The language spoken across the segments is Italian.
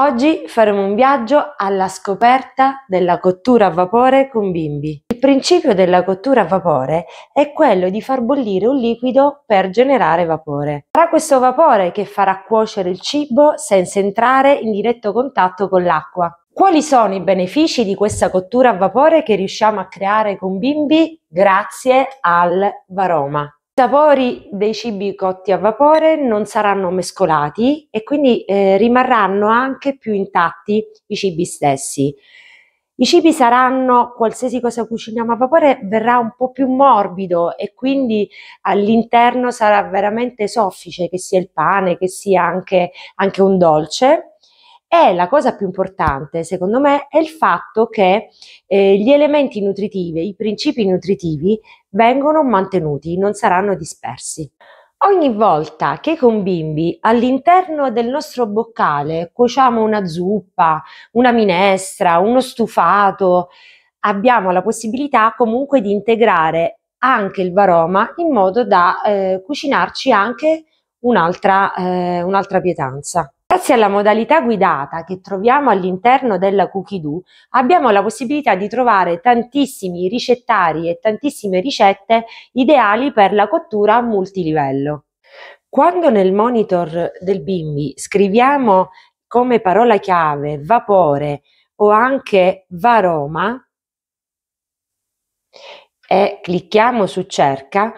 Oggi faremo un viaggio alla scoperta della cottura a vapore con bimbi. Il principio della cottura a vapore è quello di far bollire un liquido per generare vapore. Sarà questo vapore che farà cuocere il cibo senza entrare in diretto contatto con l'acqua. Quali sono i benefici di questa cottura a vapore che riusciamo a creare con bimbi grazie al varoma? I sapori dei cibi cotti a vapore non saranno mescolati e quindi eh, rimarranno anche più intatti i cibi stessi. I cibi saranno, qualsiasi cosa cuciniamo a vapore, verrà un po' più morbido e quindi all'interno sarà veramente soffice, che sia il pane, che sia anche, anche un dolce e la cosa più importante, secondo me, è il fatto che eh, gli elementi nutritivi, i principi nutritivi vengono mantenuti, non saranno dispersi. Ogni volta che con bimbi all'interno del nostro boccale cuociamo una zuppa, una minestra, uno stufato, abbiamo la possibilità comunque di integrare anche il varoma in modo da eh, cucinarci anche un'altra, eh, un'altra pietanza. Grazie alla modalità guidata che troviamo all'interno della Cookidoo abbiamo la possibilità di trovare tantissimi ricettari e tantissime ricette ideali per la cottura a multilivello. Quando nel monitor del bimbi scriviamo come parola chiave vapore o anche varoma e clicchiamo su cerca,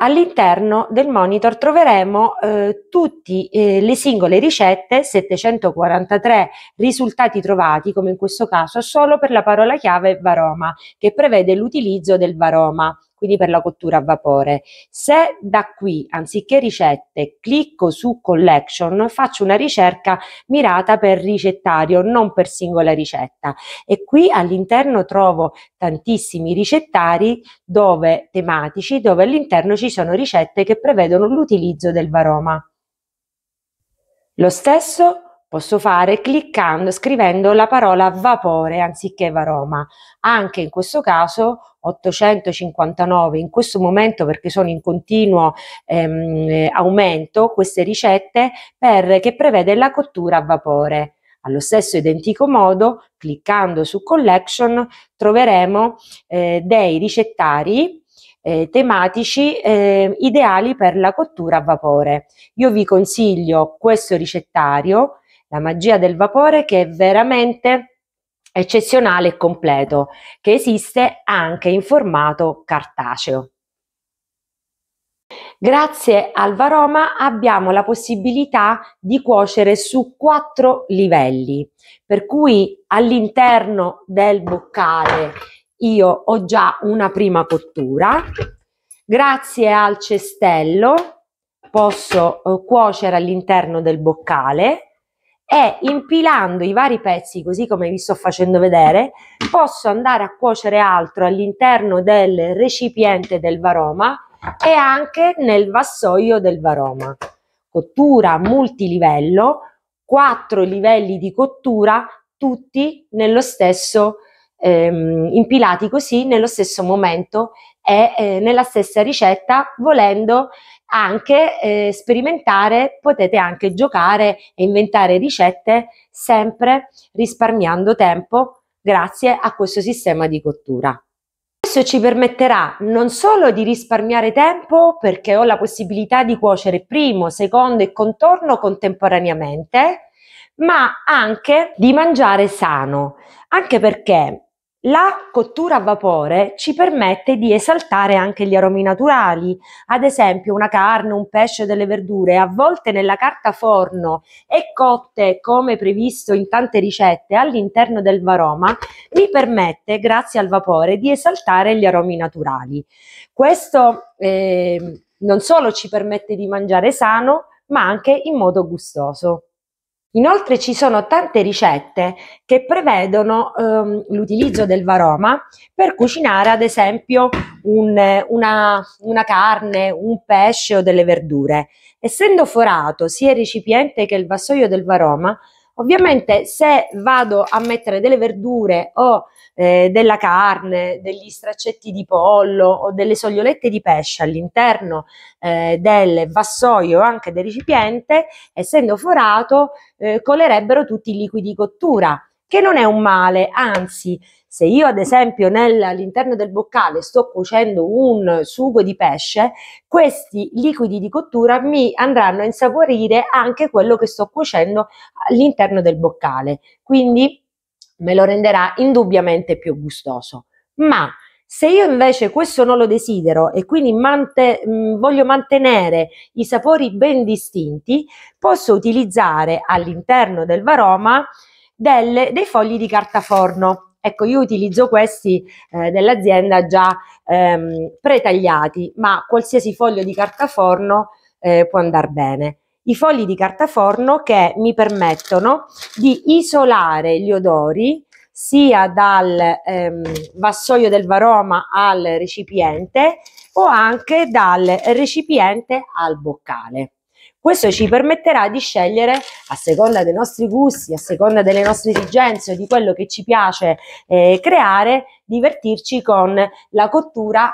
All'interno del monitor troveremo eh, tutte eh, le singole ricette, 743 risultati trovati, come in questo caso, solo per la parola chiave varoma, che prevede l'utilizzo del varoma quindi per la cottura a vapore. Se da qui, anziché ricette, clicco su collection, faccio una ricerca mirata per ricettario, non per singola ricetta. E qui all'interno trovo tantissimi ricettari dove, tematici dove all'interno ci sono ricette che prevedono l'utilizzo del varoma. Lo stesso Posso fare cliccando, scrivendo la parola vapore anziché varoma. Anche in questo caso 859 in questo momento perché sono in continuo ehm, aumento queste ricette per, che prevede la cottura a vapore. Allo stesso identico modo, cliccando su collection, troveremo eh, dei ricettari eh, tematici eh, ideali per la cottura a vapore. Io vi consiglio questo ricettario la magia del vapore che è veramente eccezionale e completo, che esiste anche in formato cartaceo. Grazie al Varoma abbiamo la possibilità di cuocere su quattro livelli, per cui all'interno del boccale io ho già una prima cottura. Grazie al cestello posso eh, cuocere all'interno del boccale e impilando i vari pezzi, così come vi sto facendo vedere, posso andare a cuocere altro all'interno del recipiente del varoma e anche nel vassoio del varoma. Cottura multilivello, quattro livelli di cottura, tutti nello stesso ehm, impilati così nello stesso momento e eh, nella stessa ricetta, volendo anche eh, sperimentare, potete anche giocare e inventare ricette sempre risparmiando tempo grazie a questo sistema di cottura. Questo ci permetterà non solo di risparmiare tempo perché ho la possibilità di cuocere primo, secondo e contorno contemporaneamente, ma anche di mangiare sano, anche perché la cottura a vapore ci permette di esaltare anche gli aromi naturali, ad esempio una carne, un pesce, delle verdure, avvolte nella carta forno e cotte come previsto in tante ricette all'interno del varoma, mi permette, grazie al vapore, di esaltare gli aromi naturali. Questo eh, non solo ci permette di mangiare sano, ma anche in modo gustoso. Inoltre ci sono tante ricette che prevedono ehm, l'utilizzo del varoma per cucinare ad esempio un, una, una, carne, un pesce o delle verdure. Essendo forato sia il recipiente che il vassoio del varoma, Ovviamente se vado a mettere delle verdure o eh, della carne, degli straccetti di pollo o delle sogliolette di pesce all'interno eh, del vassoio o anche del recipiente, essendo forato, eh, colerebbero tutti i liquidi di cottura che non è un male, anzi, se io ad esempio all'interno del boccale sto cuocendo un sugo di pesce, questi liquidi di cottura mi andranno a insaporire anche quello che sto cuocendo all'interno del boccale, quindi me lo renderà indubbiamente più gustoso. Ma se io invece questo non lo desidero e quindi mante mm, voglio mantenere i sapori ben distinti, posso utilizzare all'interno del varoma delle, dei fogli di cartaforno. Ecco, io utilizzo questi eh, dell'azienda già ehm, pretagliati, ma qualsiasi foglio di cartaforno eh, può andare bene. I fogli di cartaforno che mi permettono di isolare gli odori sia dal ehm, vassoio del varoma al recipiente o anche dal recipiente al boccale. Questo ci permetterà di scegliere a seconda dei nostri gusti, a seconda delle nostre esigenze, o di quello che ci piace eh, creare, divertirci con la cottura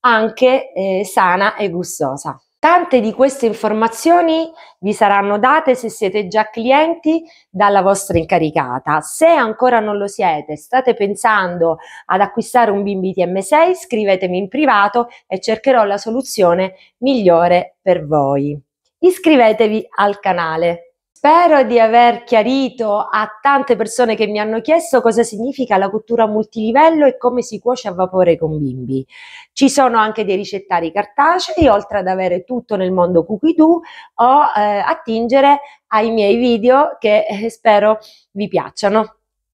anche eh, sana e gustosa. Tante di queste informazioni vi saranno date se siete già clienti dalla vostra incaricata. Se ancora non lo siete, state pensando ad acquistare un bimbi TM6, scrivetemi in privato e cercherò la soluzione migliore per voi iscrivetevi al canale. Spero di aver chiarito a tante persone che mi hanno chiesto cosa significa la cottura multilivello e come si cuoce a vapore con bimbi. Ci sono anche dei ricettari cartacei, oltre ad avere tutto nel mondo Cucidoo, o eh, attingere ai miei video che eh, spero vi piacciono.